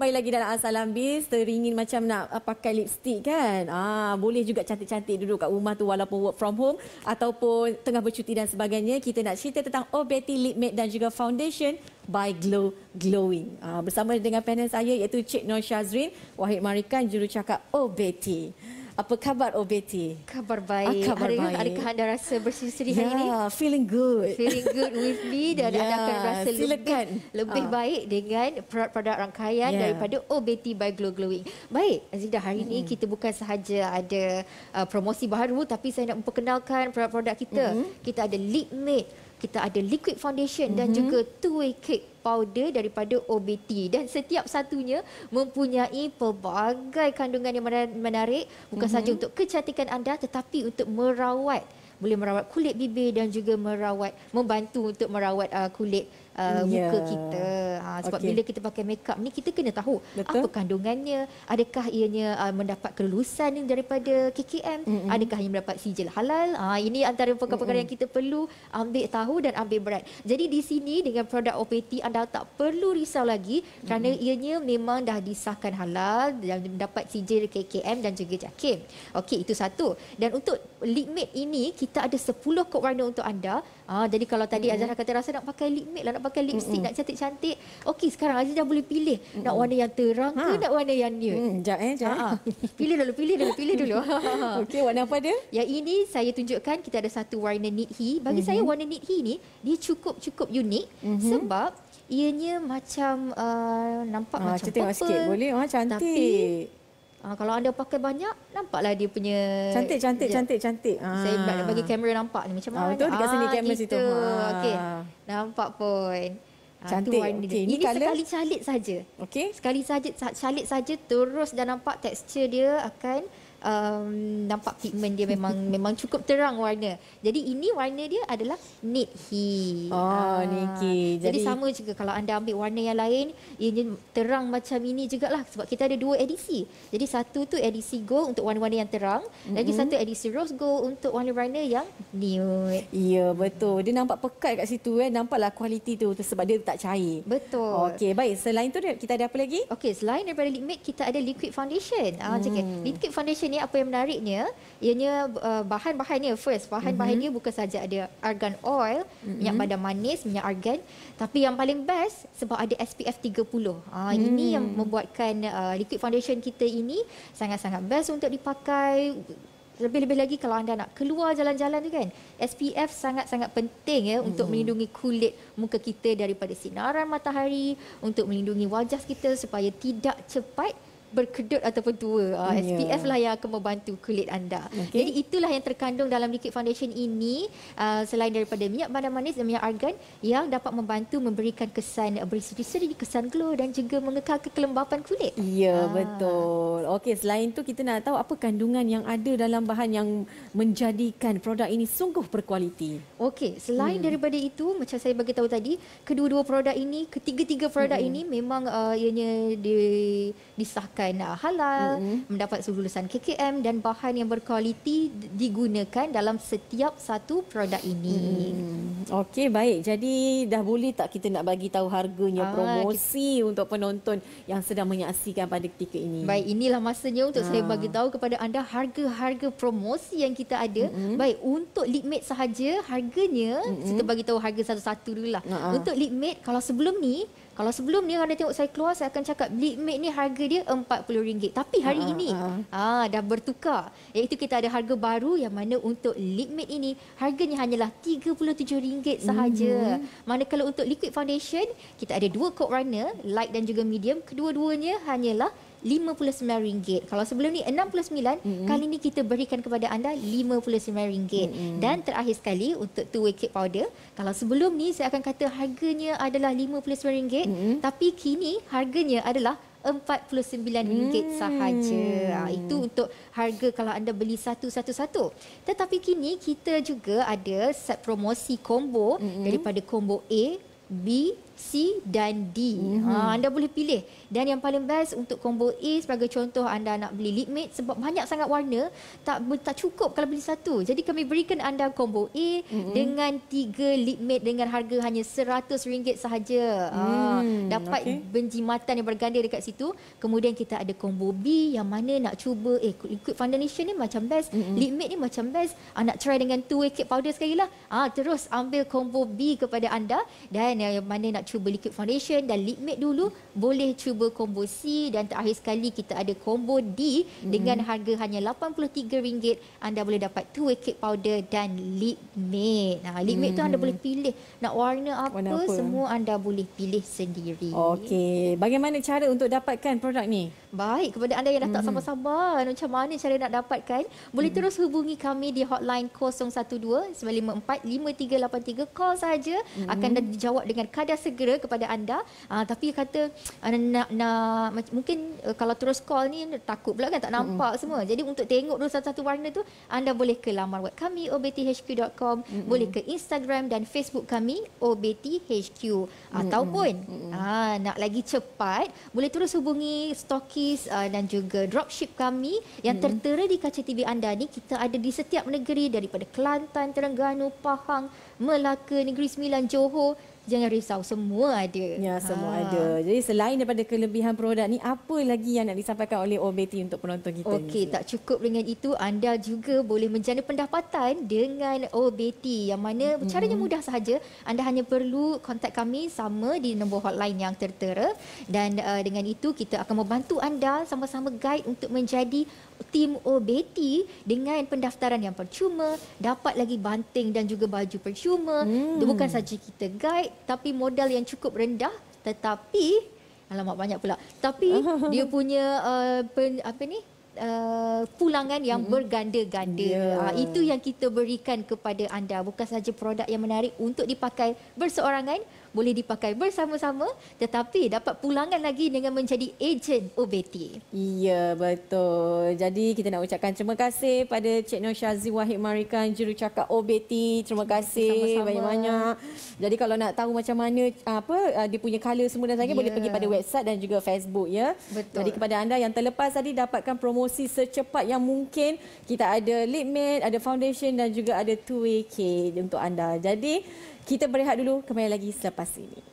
Baik lagi dalam Asalam Biz, teringin macam nak uh, pakai lipstick kan? Ah, boleh juga cantik-cantik duduk kat rumah tu walaupun work from home ataupun tengah bercuti dan sebagainya. Kita nak cerita tentang Obeti oh Lip Matte dan juga Foundation by Glow Glowing. Ah, bersama dengan panel saya iaitu Cik Nur Syazrin, Wahid Marikan, jurucakap Obeti. Oh apa khabar Obeti? Khabar baik. Ah, khabar adakah, baik. Adakah anda rasa bersih-sih hari yeah, ini? feeling good. Feeling good with me dan yeah, anda akan rasa silakan. lebih, lebih ah. baik dengan produk-produk rangkaian yeah. daripada Obeti by Glow Glowing. Baik, Azida, hari mm-hmm. ini kita bukan sahaja ada uh, promosi baru tapi saya nak memperkenalkan produk-produk kita. Mm-hmm. Kita ada Lip Mate kita ada liquid foundation mm-hmm. dan mhm. juga two-way cake powder daripada OBT dan setiap satunya mempunyai pelbagai kandungan yang menarik bukan mm-hmm. sahaja untuk kecantikan anda tetapi untuk merawat boleh merawat kulit bibir dan juga merawat membantu untuk merawat uh, kulit uh, mm, yeah. muka kita. Ha, sebab okay. bila kita pakai makeup ni kita kena tahu Betul. apa kandungannya, adakah ianya uh, mendapat kelulusan daripada KKM, Mm-mm. adakah ia mendapat sijil halal. Ha, ini antara perkara-perkara Mm-mm. yang kita perlu ambil tahu dan ambil berat. Jadi di sini dengan produk OPT anda tak perlu risau lagi mm-hmm. kerana ianya memang dah disahkan halal dan mendapat sijil KKM dan juga JAKIM. Okey, itu satu. Dan untuk lip ini kita ada 10 kod warna untuk anda. Ah, jadi kalau tadi mm-hmm. Azhar kata rasa nak pakai lip matte lah, nak pakai lipstick, mm-hmm. nak cantik-cantik. Okey, sekarang Azhar dah boleh pilih mm-hmm. nak warna yang terang ha. ke nak warna yang nude. Hmm, jap eh, jap. Ah, ah. Eh. pilih dulu, pilih dulu, pilih dulu. Okey, warna apa dia? Yang ini saya tunjukkan kita ada satu warna nude he. Bagi mm-hmm. saya warna nude he ni, dia cukup-cukup unik mm-hmm. sebab ianya macam uh, nampak ah, macam purple. Macam sikit, boleh? Wah, cantik. Tapi, Ha, kalau anda pakai banyak, nampaklah dia punya... Cantik, cantik, hijab. cantik, cantik. Saya ha. bagi kamera nampak ni. Macam ah, mana? Ha, itu dekat sini ha, kamera situ. Ha. Okey, nampak pun. Ha, cantik. Okay, Ini, ini color. sekali calit saja. Okey. Sekali saja calit saja, terus dah nampak tekstur dia akan um, nampak pigment dia memang memang cukup terang warna. Jadi ini warna dia adalah nude he. Oh, uh, ah, nude jadi, jadi sama juga kalau anda ambil warna yang lain, ini terang macam ini juga lah. sebab kita ada dua edisi. Jadi satu tu edisi gold untuk warna-warna yang terang, mm-hmm. lagi satu edisi rose gold untuk warna-warna yang nude. Ya, betul. Dia nampak pekat kat situ eh. Nampaklah kualiti tu, tu sebab dia tak cair. Betul. Okey, baik. Selain tu kita ada apa lagi? Okey, selain daripada liquid kita ada liquid foundation. Ah, mm. cantik. Liquid foundation sini apa yang menariknya ianya bahan uh, bahan ni first bahan-bahan mm-hmm. dia bukan saja ada argan oil mm-hmm. minyak badan mhm. manis minyak argan tapi yang paling best sebab ada SPF 30 uh, mm. ini yang hmm. membuatkan uh, liquid foundation kita ini sangat-sangat best untuk dipakai lebih-lebih lagi kalau anda nak keluar jalan-jalan tu kan SPF sangat-sangat penting ya mm. untuk hmm. melindungi kulit muka kita daripada sinaran matahari untuk melindungi wajah kita supaya tidak cepat berkedut ataupun tua. Uh, ah, ya. SPF lah yang akan membantu kulit anda. Okay. Jadi itulah yang terkandung dalam liquid foundation ini uh, selain daripada minyak badan manis dan minyak argan yang dapat membantu memberikan kesan berseri-seri, kesan glow dan juga mengekalkan kelembapan kulit. Ya, yeah, ah. betul. Okey, selain itu kita nak tahu apa kandungan yang ada dalam bahan yang menjadikan produk ini sungguh berkualiti. Okey, selain hmm. daripada itu, macam saya bagi tahu tadi, kedua-dua produk ini, ketiga-tiga produk hmm. ini memang uh, ianya di, disahkan makan uh, halal, mm-hmm. mendapat lulusan KKM dan bahan yang berkualiti digunakan dalam setiap satu produk ini. Mm-hmm. Okey, baik. Jadi dah boleh tak kita nak bagi tahu harganya ah, promosi kita... untuk penonton yang sedang menyaksikan pada ketika ini? Baik, inilah masanya untuk ah. saya bagi tahu kepada anda harga-harga promosi yang kita ada. Mm-hmm. Baik, untuk Litmate sahaja harganya, mm-hmm. kita bagi tahu harga satu-satu dululah. Uh-huh. Ah. Untuk Litmate kalau sebelum ni kalau sebelum ni anda tengok saya keluar, saya akan cakap Big Mac ni harga dia RM40. Tapi hari ah, ini uh-huh. Ah, dah bertukar. Iaitu kita ada harga baru yang mana untuk Big Mac ini harganya hanyalah RM37 sahaja. Uh-huh. Manakala untuk liquid foundation, kita ada dua coat runner, light dan juga medium. Kedua-duanya hanyalah RM59. Kalau sebelum ni RM69, mm-hmm. kali ni kita berikan kepada anda RM59. Mm-hmm. Dan terakhir sekali untuk two way cake powder, kalau sebelum ni saya akan kata harganya adalah RM59, mm-hmm. tapi kini harganya adalah RM49 hmm. sahaja. Ah, itu untuk harga kalau anda beli satu-satu-satu. Tetapi kini kita juga ada set promosi combo hmm. daripada combo A, B C dan D. Mm-hmm. Ha, anda boleh pilih. Dan yang paling best untuk combo A sebagai contoh anda nak beli lip matte sebab banyak sangat warna tak tak cukup kalau beli satu. Jadi kami berikan anda combo A mm-hmm. dengan tiga lip matte dengan harga hanya RM100 sahaja. Ha, mm, dapat okay. benjimatan yang berganda dekat situ. Kemudian kita ada combo B yang mana nak cuba eh liquid foundation ni macam best, mm-hmm. lip matte ni macam best. Ha, nak try dengan two way powder sekali lah. Ha, terus ambil combo B kepada anda dan yang mana nak cuba liquid foundation dan lip matte dulu boleh cuba combo C dan terakhir sekali kita ada combo D hmm. dengan hmm. harga hanya RM83 anda boleh dapat two way cake powder dan lip matte. Nah, lip hmm. tu anda boleh pilih nak warna apa, warna apa semua anda boleh pilih sendiri. Okey, bagaimana cara untuk dapatkan produk ni? Baik, kepada anda yang dah tak hmm. sabar-sabar macam mana cara nak dapatkan, boleh hmm. terus hubungi kami di hotline 012 954 5383 call saja hmm. akan dijawab dengan kadar segera segera kepada anda uh, tapi kata uh, nak nak mungkin uh, kalau terus call ni takut pula kan tak nampak mm-hmm. semua jadi untuk tengok dulu satu-satu warna tu anda boleh ke laman web kami obthq.com, mm-hmm. boleh ke Instagram dan Facebook kami obthq ah, mm-hmm. ataupun mm-hmm. Uh, nak lagi cepat boleh terus hubungi stokis uh, dan juga dropship kami yang mm-hmm. tertera di kaca TV anda ni kita ada di setiap negeri daripada Kelantan Terengganu Pahang Melaka, Negeri Sembilan, Johor Jangan risau, semua ada. Ya, semua ha. ada. Jadi selain daripada kelebihan produk ni, apa lagi yang nak disampaikan oleh OBT untuk penonton kita Okey, tak cukup dengan itu. Anda juga boleh menjana pendapatan dengan OBT yang mana hmm. caranya mudah sahaja. Anda hanya perlu kontak kami sama di nombor hotline yang tertera. Dan uh, dengan itu, kita akan membantu anda sama-sama guide untuk menjadi tim OBT dengan pendaftaran yang percuma, dapat lagi banting dan juga baju percuma percuma. Hmm. Dia bukan hmm. saja kita guide tapi modal yang cukup rendah tetapi alamat banyak pula. Tapi dia punya uh, pen, apa ni? Uh, pulangan yang mm berganda-ganda yeah. Ya. uh, itu yang kita berikan kepada anda bukan saja produk yang menarik untuk dipakai berseorangan boleh dipakai bersama-sama tetapi dapat pulangan lagi dengan menjadi ejen OBT. Ya, betul. Jadi kita nak ucapkan terima kasih pada Cik Nur Syazi Wahid Marikan jurucakap OBT. Terima, terima kasih banyak-banyak. Jadi kalau nak tahu macam mana ah, apa ah, dia punya color semua dan sebagainya ya. boleh pergi pada website dan juga Facebook ya. Betul. Jadi kepada anda yang terlepas tadi dapatkan promosi secepat yang mungkin. Kita ada lip ada foundation dan juga ada 2 way untuk anda. Jadi kita berehat dulu, kembali lagi selepas ini.